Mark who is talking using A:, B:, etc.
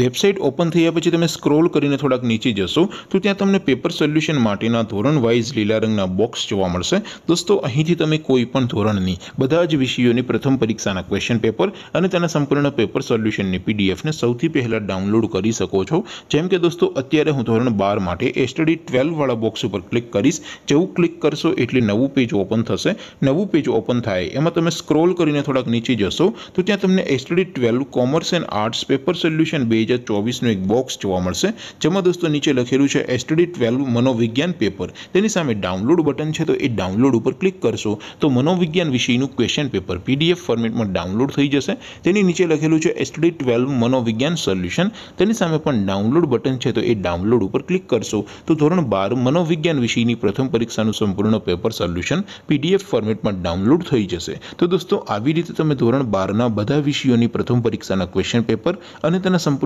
A: website open થયા પછી તમે સ્ક્રોલ કરીને થોડાક નીચે જશો તો ત્યાં તમને પેપર સોલ્યુશન માટેના ધોરણ વાઇઝ લીલા રંગના બોક્સ જોવા મળશે દોસ્તો અહીંથી તમે કોઈ પણ ધોરણની બધા જ વિષયોની પ્રથમ પરીક્ષાના ક્વેશ્ચન પેપર અને તેના સંપૂર્ણ પેપર સોલ્યુશનની પીડીએફને સૌથી પહેલાં ડાઉનલોડ કરી શકો છો જેમ કે દોસ્તો અત્યારે હું ધોરણ બાર માટે એસ્ટડી ટ્વેલ્વવાળા બોક્સ ઉપર ક્લિક કરીશ જેવું ક્લિક કરશો એટલે નવું પેજ ઓપન થશે નવું પેજ ઓપન થાય એમાં તમે સ્ક્રોલ કરીને થોડાક નીચે જશો તો ત્યાં તમને STD twelve commerce and arts paper solution બે હજાર ચોવીસનું એક બોક્સ જોવા મળશે જેમાં દોસ્તો નીચે લખેલું છે એસટીડી ટ્વેલ્વ મનોવિજ્ઞાન પેપર તેની સામે ડાઉનલોડ બટન છે તો એ ડાઉનલોડ ઉપર ક્લિક કરશો તો મનોવિજ્ઞાન વિષયનું ક્વેશ્ચન પેપર પીડીએફ ફોર્મેટમાં ડાઉનલોડ થઈ જશે તેની નીચે લખેલું છે એસટીડી ટ્વેલ્વ મનોવિજ્ઞાન સોલ્યુશન તેની સામે પણ ડાઉનલોડ બટન છે તો એ ડાઉનલોડ ઉપર ક્લિક કરશો તો ધોરણ બાર મનોવિજ્ઞાન વિષયની પ્રથમ પરીક્ષાનું સંપૂર્ણ પેપર સોલ્યુશન પીડીએફ ફોર્મેટમાં ડાઉનલોડ થઈ જશે તો દોસ્તો આવી રીતે તમે ધોરણ બારના બધા વિષયોની પ્રથમ પરીક્ષાના ક્વેશ્ચન પેપર અને તેના સંપૂર્ણ